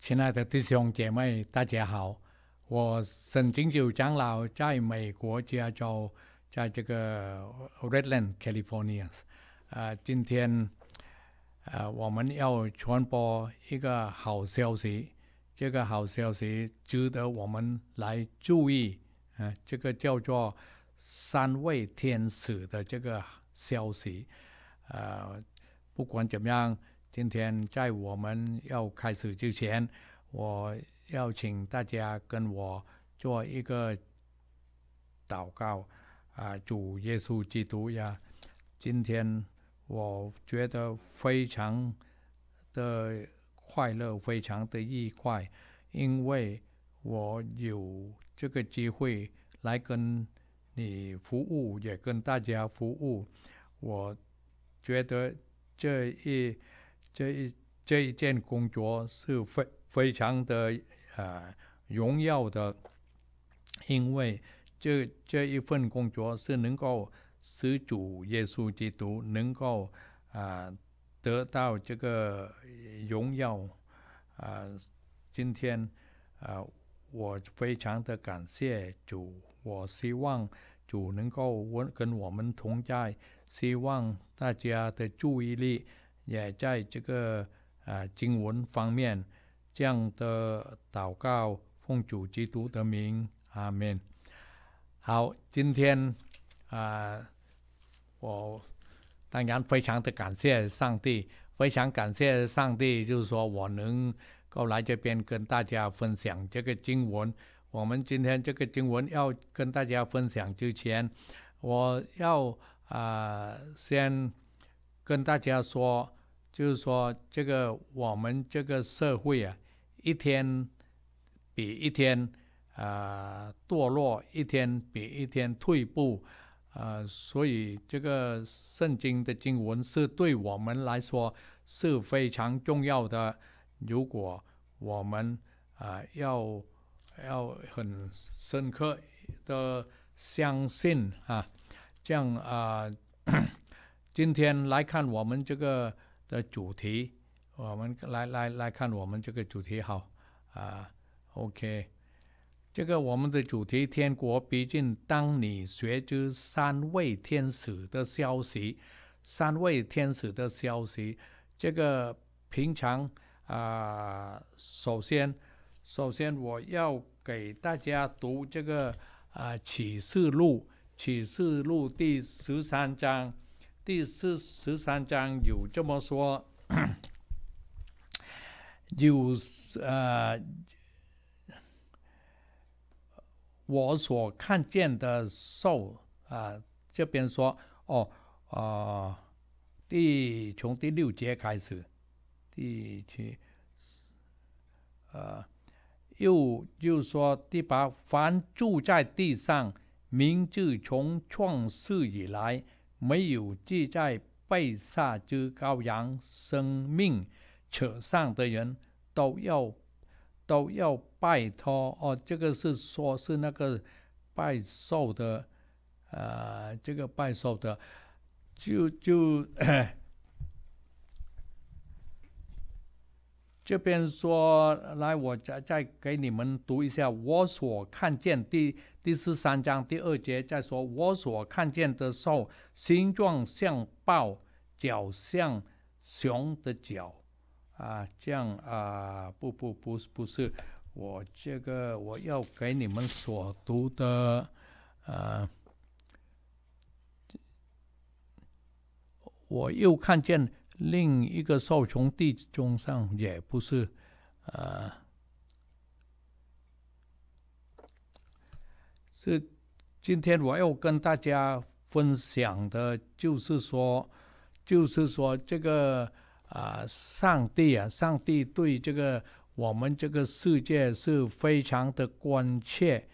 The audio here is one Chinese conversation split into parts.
亲爱的弟兄姐妹，大家好！我沈金九长老在美国加州，在这个 Redland, California。啊，今天啊，我们要传播一个好消息。这个好消息值得我们来注意。啊，这个叫做三位天使的这个消息。啊，不管怎么样。今天在我们要开始之前，我要请大家跟我做一个祷告啊，主耶稣基督呀！今天我觉得非常的快乐，非常的愉快，因为我有这个机会来跟你服务，也跟大家服务。我觉得这一。这一这一件工作是非非常的呃荣耀的，因为这这一份工作是能够使主耶稣基督能够啊得到这个荣耀啊。今天啊，我非常的感谢主，我希望主能够跟我们同在，希望大家的注意力。也在这个啊经文方面，这样的祷告，奉主基督的名，阿门。好，今天啊，我当然非常的感谢上帝，非常感谢上帝，就是说我能够来这边跟大家分享这个经文。我们今天这个经文要跟大家分享之前，我要啊先跟大家说。就是说，这个我们这个社会啊，一天比一天，呃，堕落，一天比一天退步，呃，所以这个圣经的经文是对我们来说是非常重要的。如果我们啊要要很深刻的相信啊，这样啊，今天来看我们这个。的主题，我们来来来看我们这个主题好啊，OK，这个我们的主题天国毕竟当你学知三位天使的消息，三位天使的消息，这个平常啊，首先，首先我要给大家读这个啊启示录，启示录第十三章。第四十三章，有这么说，有呃，我所看见的兽啊，这边说哦啊，第从第六节开始，第七，呃，又就说第八，凡住在地上，名字从创世以来。没有记在背杀之羔羊生命扯上的人，都要都要拜托哦。这个是说是那个拜寿的，呃，这个拜寿的，就就 这边说来，我再再给你们读一下我所看见的。第四三章第二节，在说：“我所看见的兽，形状像豹，脚像熊的脚，啊，这样啊，不不不是不是，我这个我要给你们所读的，呃，我又看见另一个兽从地中上，也不是，呃。”是，今天我要跟大家分享的，就是说，就是说，这个啊，上帝啊，上帝对这个我们这个世界是非常的关切，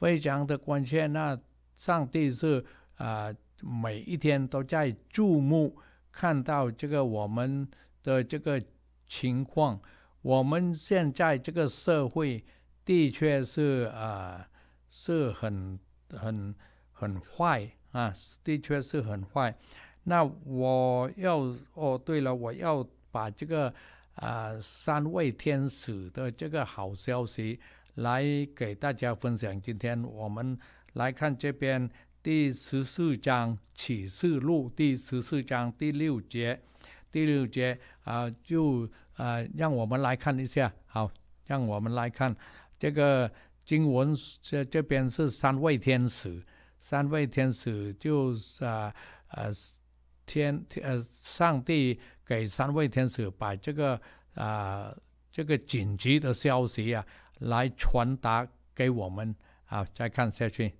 非常的关切。那上帝是啊，每一天都在注目看到这个我们的这个情况。我们现在这个社会的确是啊。是很、很、很坏啊！的确是很坏。那我要哦，对了，我要把这个啊三位天使的这个好消息来给大家分享。今天我们来看这边第十四章启示录第十四章第六节，第六节啊，就啊，让我们来看一下。好，让我们来看这个。经文这这边是三位天使，三位天使就是呃天呃上帝给三位天使把这个啊这个紧急的消息啊来传达给我们。好，再看下去，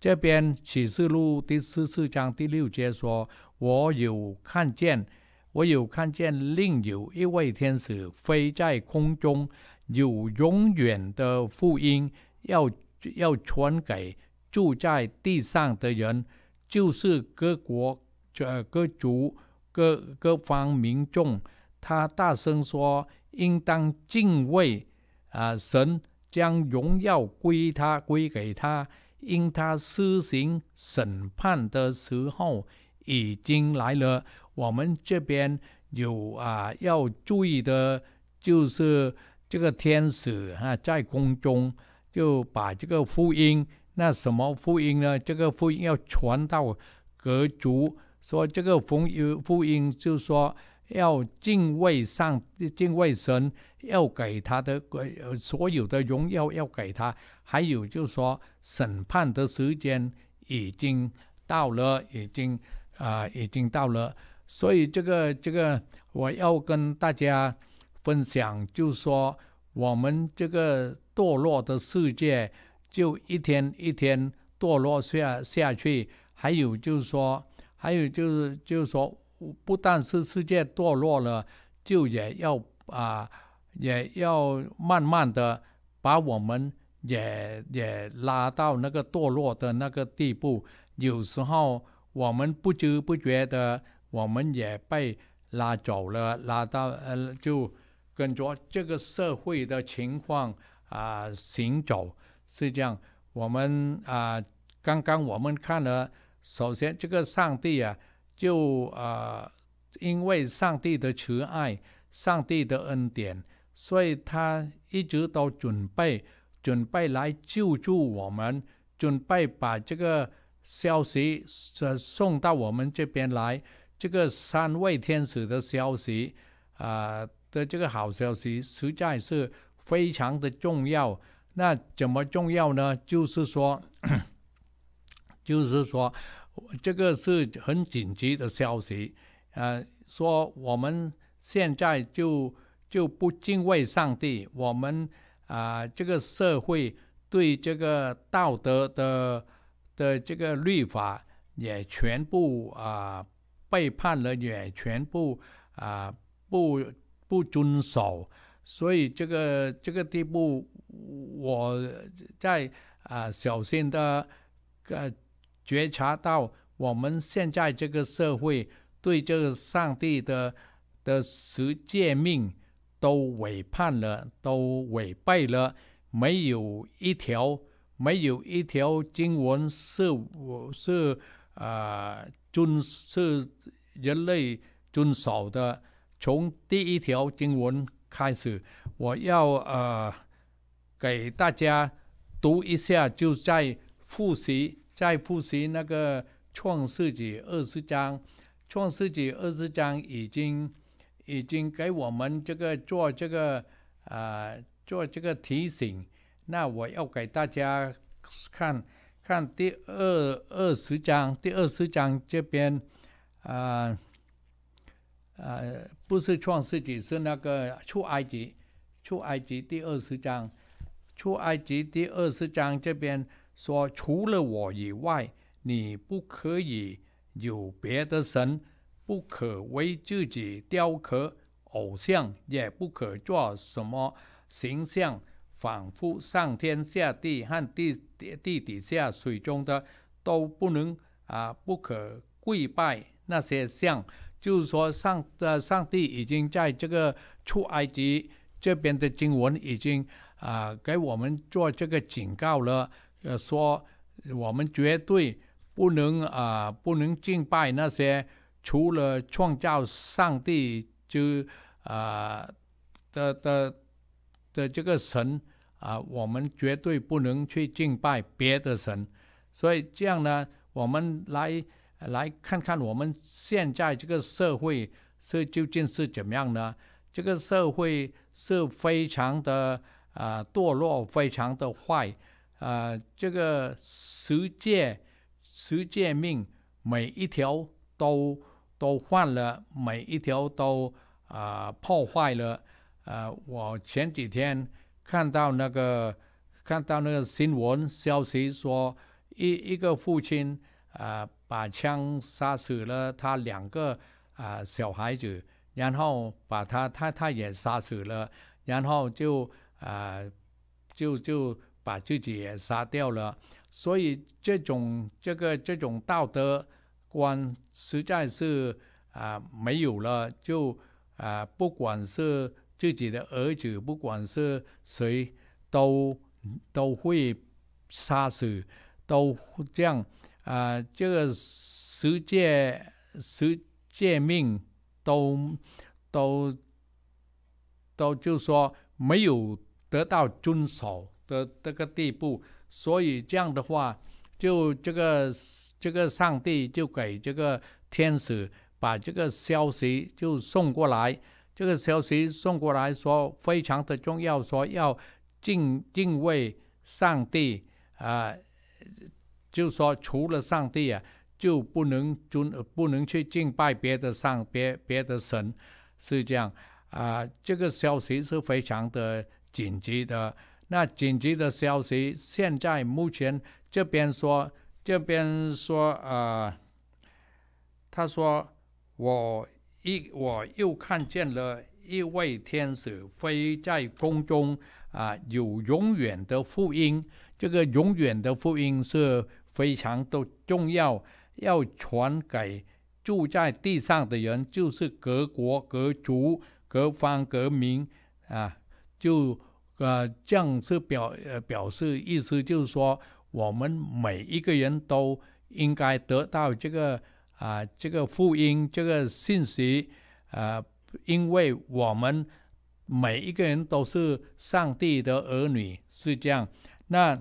这边启示录第四四章第六节说：“我有看见，我有看见另有一位天使飞在空中。”有永远的福音要要传给住在地上的人，就是各国、各各族、各各方民众。他大声说：“应当敬畏啊神，将荣耀归他，归给他，因他施行审判的时候已经来了。”我们这边有啊，要注意的就是。这个天使啊，在空中就把这个福音，那什么福音呢？这个福音要传到各族，说这个福音，福音就说要敬畏上，敬畏神，要给他的所有的荣耀要给他，还有就是说审判的时间已经到了，已经啊，已经到了，所以这个这个我要跟大家。分享就说我们这个堕落的世界就一天一天堕落下下去，还有就是说，还有就是就是说，不但是世界堕落了，就也要啊，也要慢慢的把我们也也拉到那个堕落的那个地步。有时候我们不知不觉的，我们也被拉走了，拉到呃就。跟着这个社会的情况啊，行走是这样。我们啊，刚刚我们看了，首先这个上帝啊，就啊，因为上帝的慈爱，上帝的恩典，所以他一直都准备准备来救助我们，准备把这个消息是送到我们这边来。这个三位天使的消息啊。的这个好消息实在是非常的重要。那怎么重要呢？就是说，就是说，这个是很紧急的消息。呃，说我们现在就就不敬畏上帝，我们啊，这个社会对这个道德的的这个律法也全部啊背叛了，也全部啊不。不遵守，所以这个这个地步，我在啊小心的呃觉察到，我们现在这个社会对这个上帝的的十诫命都违叛了，都违背了，没有一条没有一条经文是我是啊遵是人类遵守的。从第一条经文开始，我要呃给大家读一下，就在复习，在复习那个创世纪二十章。创世纪二十章已经已经给我们这个做这个啊做这个提醒。那我要给大家看看第二二十章，第二十章这边啊啊。不是创世纪，是那个出埃及，出埃及第二十章，出埃及第二十章这边说，除了我以外，你不可以有别的神，不可为自己雕刻偶像，也不可做什么形象，仿佛上天、下地和地地底下、水中的都不能啊，不可跪拜那些像。就是说，上呃，上帝已经在这个出埃及这边的经文已经啊，给我们做这个警告了，呃说我们绝对不能啊，不能敬拜那些除了创造上帝之啊的的的这个神啊，我们绝对不能去敬拜别的神。所以这样呢，我们来。来看看我们现在这个社会是究竟是怎么样呢？这个社会是非常的啊堕落，非常的坏啊！这个十界十界命，每一条都都换了，每一条都啊破坏了。啊！我前几天看到那个看到那个新闻消息，说一一个父亲啊。把枪杀死了他两个啊小孩子，然后把他太太也杀死了，然后就啊就就把自己也杀掉了。所以这种这个这种道德观实在是啊没有了，就啊不管是自己的儿子，不管是谁，都都会杀死，都这样。啊，这个世界、世界命都都都，就说没有得到遵守的这个地步，所以这样的话，就这个这个上帝就给这个天使把这个消息就送过来，这个消息送过来说非常的重要，说要敬敬畏上帝啊。就说除了上帝啊，就不能尊，不能去敬拜别的上，别别的神，是这样啊。这个消息是非常的紧急的。那紧急的消息，现在目前这边说，这边说呃，他说我一我又看见了一位天使飞在空中啊，有永远的福音。这个永远的福音是。非常的重要，要传给住在地上的人，就是各国各族各方各民啊，就呃，这样是表表示意思，就是说我们每一个人都应该得到这个啊，这个福音，这个信息啊，因为我们每一个人都是上帝的儿女，是这样。那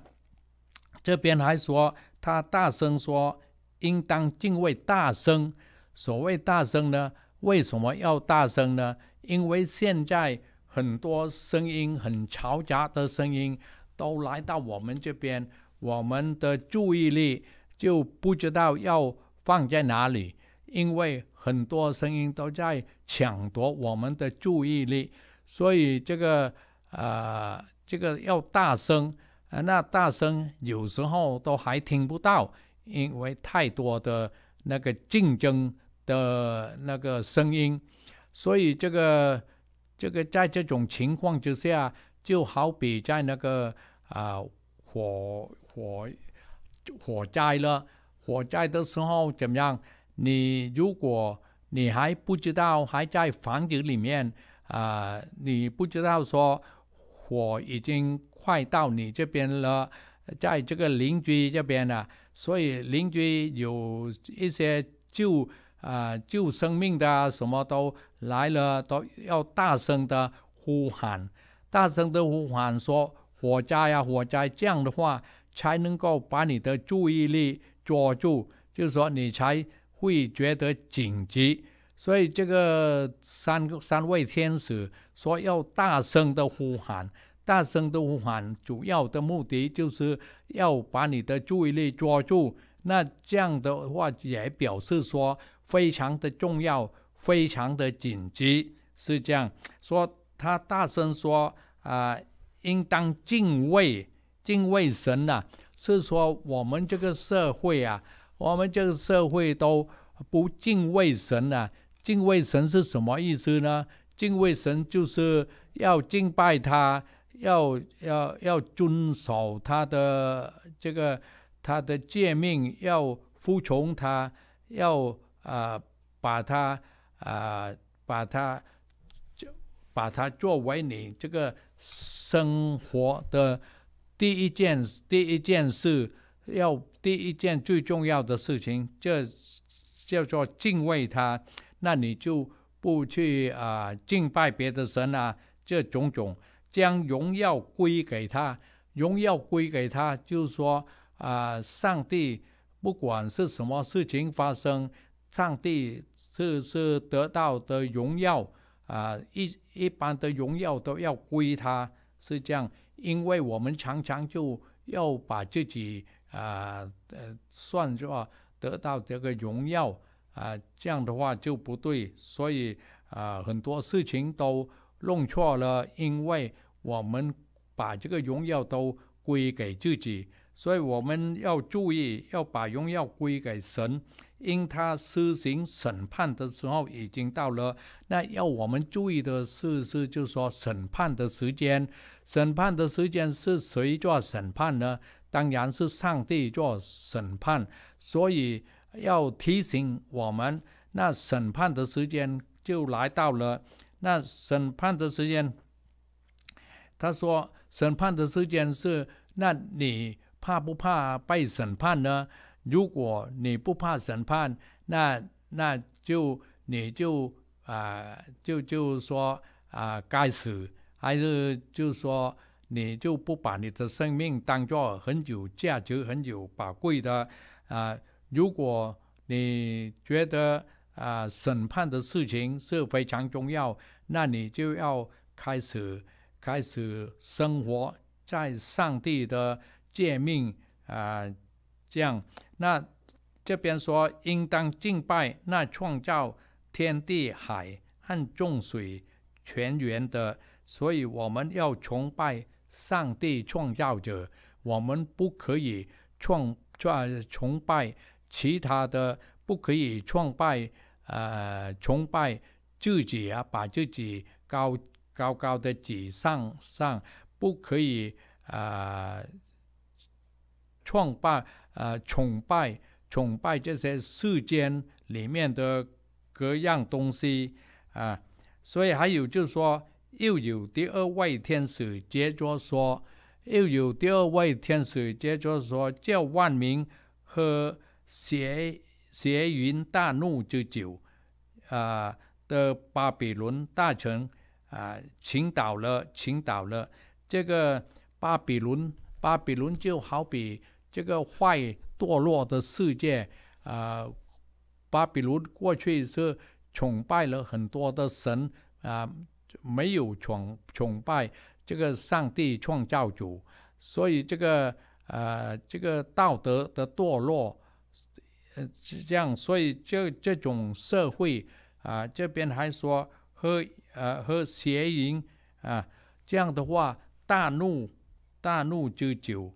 这边还说。他大声说：“应当敬畏大声。所谓大声呢？为什么要大声呢？因为现在很多声音很嘈杂的声音都来到我们这边，我们的注意力就不知道要放在哪里，因为很多声音都在抢夺我们的注意力。所以这个，呃，这个要大声。”啊，那大声有时候都还听不到，因为太多的那个竞争的那个声音，所以这个这个在这种情况之下，就好比在那个啊火火火灾了，火灾的时候怎么样？你如果你还不知道还在房子里面啊，你不知道说。火已经快到你这边了，在这个邻居这边了，所以邻居有一些救啊救生命的什么都来了，都要大声的呼喊，大声的呼喊说火灾呀火灾，这样的话才能够把你的注意力抓住，就是说你才会觉得紧急。所以，这个三三位天使说要大声的呼喊，大声的呼喊，主要的目的就是要把你的注意力抓住。那这样的话，也表示说非常的重要，非常的紧急，是这样。说他大声说啊，应当敬畏敬畏神呐。是说我们这个社会啊，我们这个社会都不敬畏神呐。敬畏神是什么意思呢？敬畏神就是要敬拜他，要要要遵守他的这个他的诫命，要服从他，要啊把他啊把他，就把他作为你这个生活的第一件第一件事，要第一件最重要的事情，这叫做敬畏他。那你就不去啊，敬拜别的神啊，这种种将荣耀归给他，荣耀归给他，就说啊，上帝不管是什么事情发生，上帝是是得到的荣耀啊，一一般的荣耀都要归他，是这样，因为我们常常就要把自己啊呃算作得到这个荣耀。啊，这样的话就不对，所以啊，很多事情都弄错了，因为我们把这个荣耀都归给自己，所以我们要注意要把荣耀归给神，因他施行审判的时候已经到了。那要我们注意的是，是就说审判的时间，审判的时间是谁做审判呢？当然是上帝做审判，所以。要提醒我们，那审判的时间就来到了。那审判的时间，他说审判的时间是，那你怕不怕被审判呢？如果你不怕审判，那那就你就啊，就就说啊该死，还是就说你就不把你的生命当做很有价值、很有宝贵的啊？如果你觉得啊审判的事情是非常重要，那你就要开始开始生活在上帝的诫命啊这样。那这边说应当敬拜那创造天地海和众水泉源的，所以我们要崇拜上帝创造者，我们不可以创创崇拜。其他的不可以崇拜，呃，崇拜自己啊，把自己高高高的举上上，不可以啊，崇拜，呃，崇拜崇拜这些世间里面的各样东西啊。所以还有就是说，又有第二位天使接着说，又有第二位天使接着说，叫万民和。邪邪云大怒之久，啊，的巴比伦大臣啊，倾倒了，倾倒了。这个巴比伦，巴比伦就好比这个坏堕落的世界啊。巴比伦过去是崇拜了很多的神啊，没有崇崇拜这个上帝创造主，所以这个呃，这个道德的堕落。呃，这样，所以这这种社会啊，这边还说和呃和邪淫啊，这样的话大怒大怒之久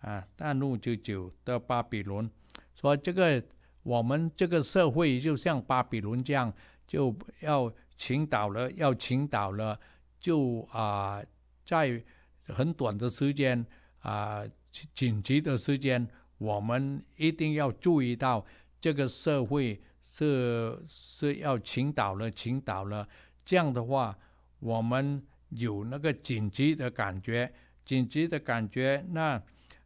啊，大怒之久的巴比伦，说这个我们这个社会就像巴比伦这样，就要倾倒了，要倾倒了，就啊在很短的时间啊紧急的时间。我们一定要注意到，这个社会是是要倾倒了，倾倒了。这样的话，我们有那个紧急的感觉，紧急的感觉。那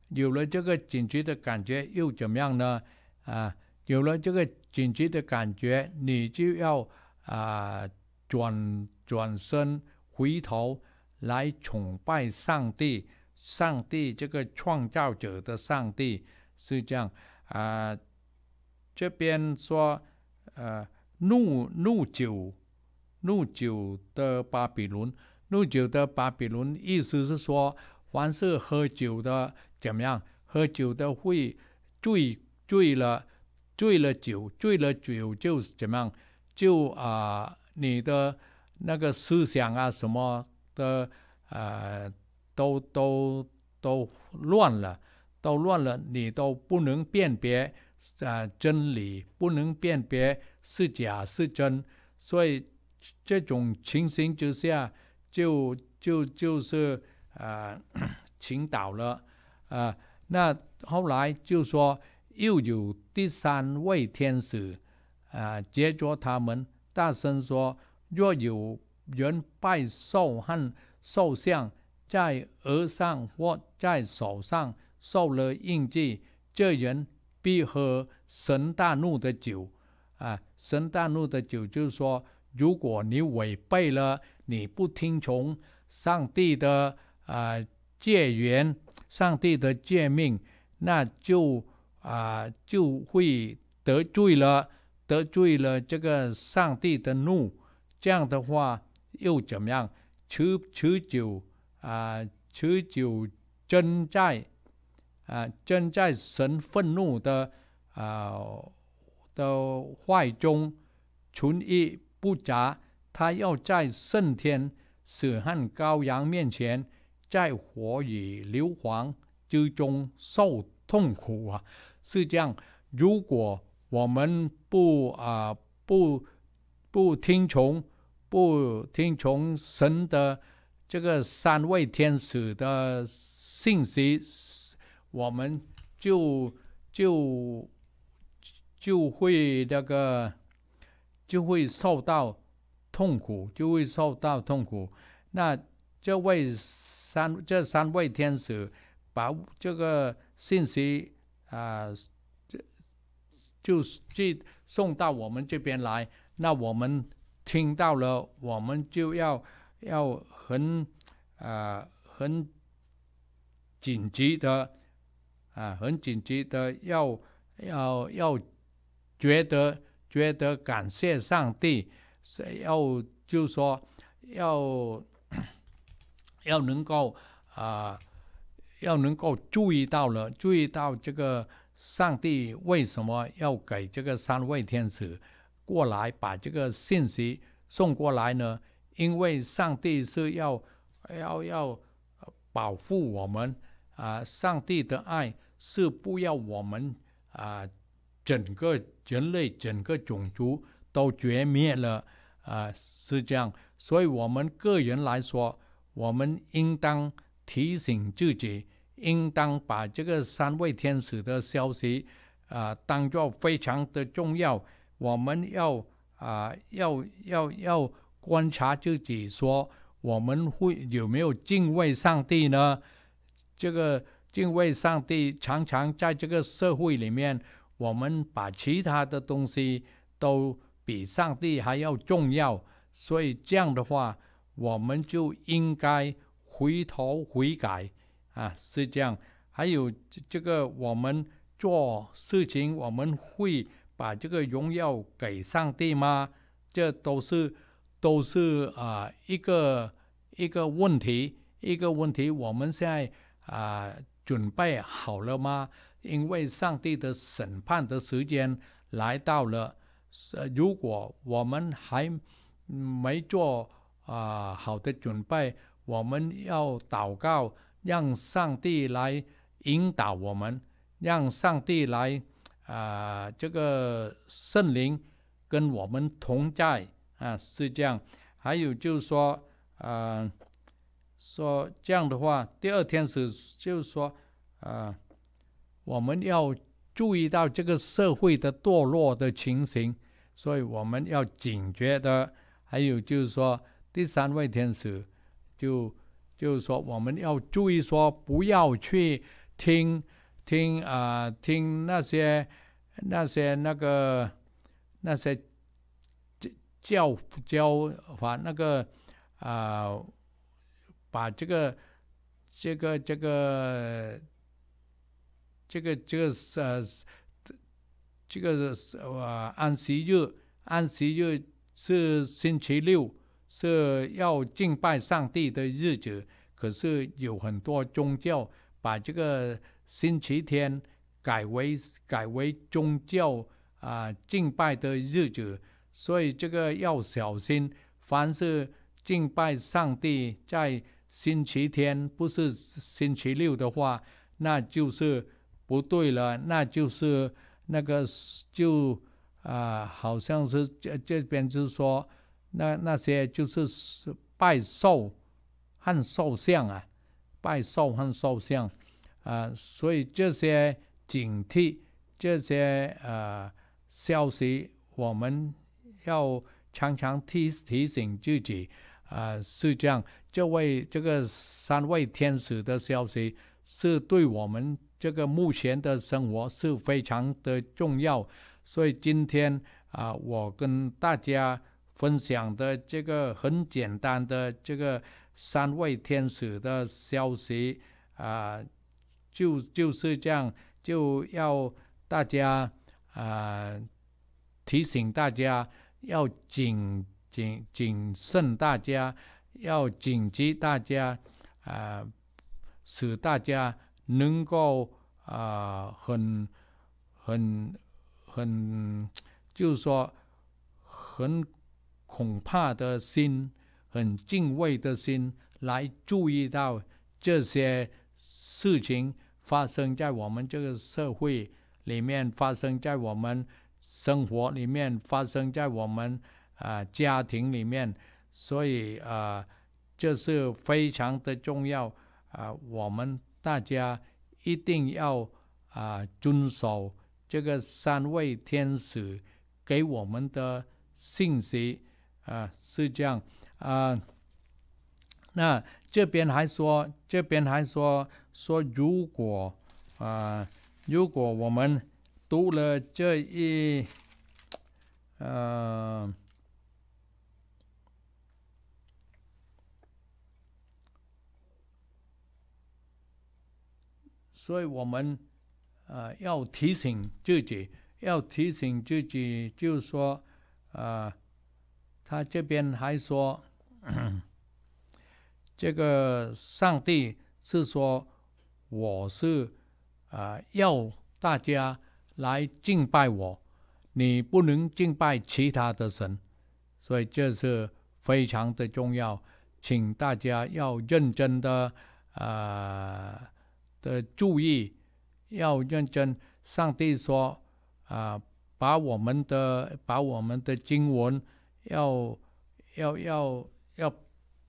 有了这个紧急的感觉，又怎么样呢？啊，有了这个紧急的感觉，你就要啊转转身回头来崇拜上帝，上帝这个创造者的上帝。是这样啊，这边说呃，怒怒酒，怒酒的巴比伦，怒酒的巴比伦意思是说，凡是喝酒的怎么样？喝酒的会醉醉了，醉了酒，醉了酒就怎么样？就啊，你的那个思想啊什么的啊，都都都乱了。都乱了，你都不能辨别，啊，真理不能辨别是假是真，所以这种情形之下，就就就是啊，倾倒了啊。那后来就说又有第三位天使啊，接捉他们，大声说：若有人拜兽和兽像，在额上或在手上。受了印记，这人必喝神大怒的酒。啊，神大怒的酒，就是说，如果你违背了，你不听从上帝的啊戒言，上帝的诫命，那就啊就会得罪了，得罪了这个上帝的怒。这样的话，又怎么样？持持久啊，持久真在。啊，正在神愤怒的啊的怀中，存意不杂。他要在圣天使汗羔羊面前，在火与硫磺之中受痛苦啊！是这样。如果我们不啊不不听从，不听从神的这个三位天使的信息。我们就就就会那个就会受到痛苦，就会受到痛苦。那这位三这三位天使把这个信息啊，就就送到我们这边来。那我们听到了，我们就要要很啊很紧急的。啊，很紧急的，要要要觉得觉得感谢上帝，是要就说要要能够啊，要能够注意到了，注意到这个上帝为什么要给这个三位天使过来把这个信息送过来呢？因为上帝是要要要保护我们啊，上帝的爱。是不要我们啊，整个人类整个种族都绝灭了啊，是这样。所以我们个人来说，我们应当提醒自己，应当把这个三位天使的消息啊当做非常的重要。我们要啊，要要要观察自己，说我们会有没有敬畏上帝呢？这个。敬畏上帝，常常在这个社会里面，我们把其他的东西都比上帝还要重要，所以这样的话，我们就应该回头悔改啊，是这样。还有这个，我们做事情，我们会把这个荣耀给上帝吗？这都是都是啊，一个一个问题，一个问题，我们现在啊。准备好了吗？因为上帝的审判的时间来到了，呃，如果我们还没做啊好的准备，我们要祷告，让上帝来引导我们，让上帝来啊，这个圣灵跟我们同在啊，是这样。还有就是说，啊。说这样的话，第二天使就是说，呃，我们要注意到这个社会的堕落的情形，所以我们要警觉的。还有就是说，第三位天使，就就是说，我们要注意说，不要去听听啊，听那些那些那个那些教教法那个啊。把这个，这个，这个，这个，这个是这个是啊，安息日，安息日是星期六，是要敬拜上帝的日子。可是有很多宗教把这个星期天改为改为宗教啊敬拜的日子，所以这个要小心。凡是敬拜上帝在。星期天不是星期六的话，那就是不对了。那就是那个就啊，好像是这这边就是说，那那些就是拜寿和寿像啊，拜寿和寿像啊。所以这些警惕，这些呃消息，我们要常常提提醒自己啊，是这样。这位这个三位天使的消息是对我们这个目前的生活是非常的重要，所以今天啊，我跟大家分享的这个很简单的这个三位天使的消息啊，就就是这样，就要大家啊提醒大家要谨谨谨慎大家。要警急大家，啊，使大家能够啊，很、很、很，就是说，很恐怕的心，很敬畏的心，来注意到这些事情发生在我们这个社会里面，发生在我们生活里面，发生在我们啊家庭里面。所以啊，这是非常的重要啊！我们大家一定要啊遵守这个三位天使给我们的信息啊，是这样啊。那这边还说，这边还说说如果啊，如果我们读了这一呃。所以我们，呃，要提醒自己，要提醒自己，就是说，呃，他这边还说，这个上帝是说，我是，呃要大家来敬拜我，你不能敬拜其他的神，所以这是非常的重要，请大家要认真的，啊。的注意要认真。上帝说：“啊，把我们的把我们的经文要要要要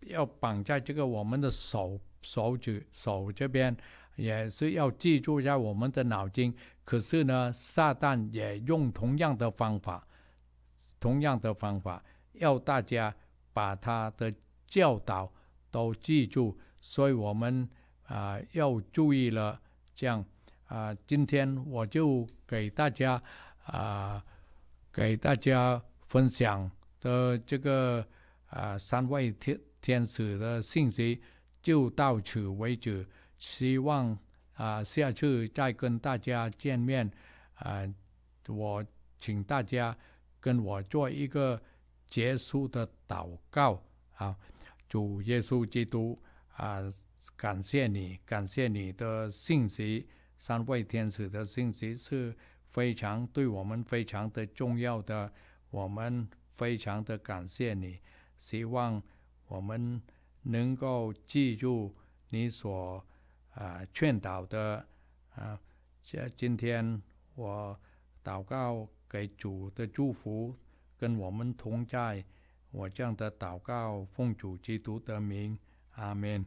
要绑在这个我们的手手指手这边，也是要记住在我们的脑筋。可是呢，撒旦也用同样的方法，同样的方法，要大家把他的教导都记住。所以我们。”啊，要注意了！这样，啊，今天我就给大家啊，给大家分享的这个啊三位天天使的信息就到此为止。希望啊，下次再跟大家见面啊，我请大家跟我做一个结束的祷告啊，主耶稣基督啊。感谢你，感谢你的信息，三位天使的信息是非常对我们非常的重要的。我们非常的感谢你，希望我们能够记住你所啊劝导的啊。这今天我祷告给主的祝福，跟我们同在。我这样的祷告奉主基督的名，阿门。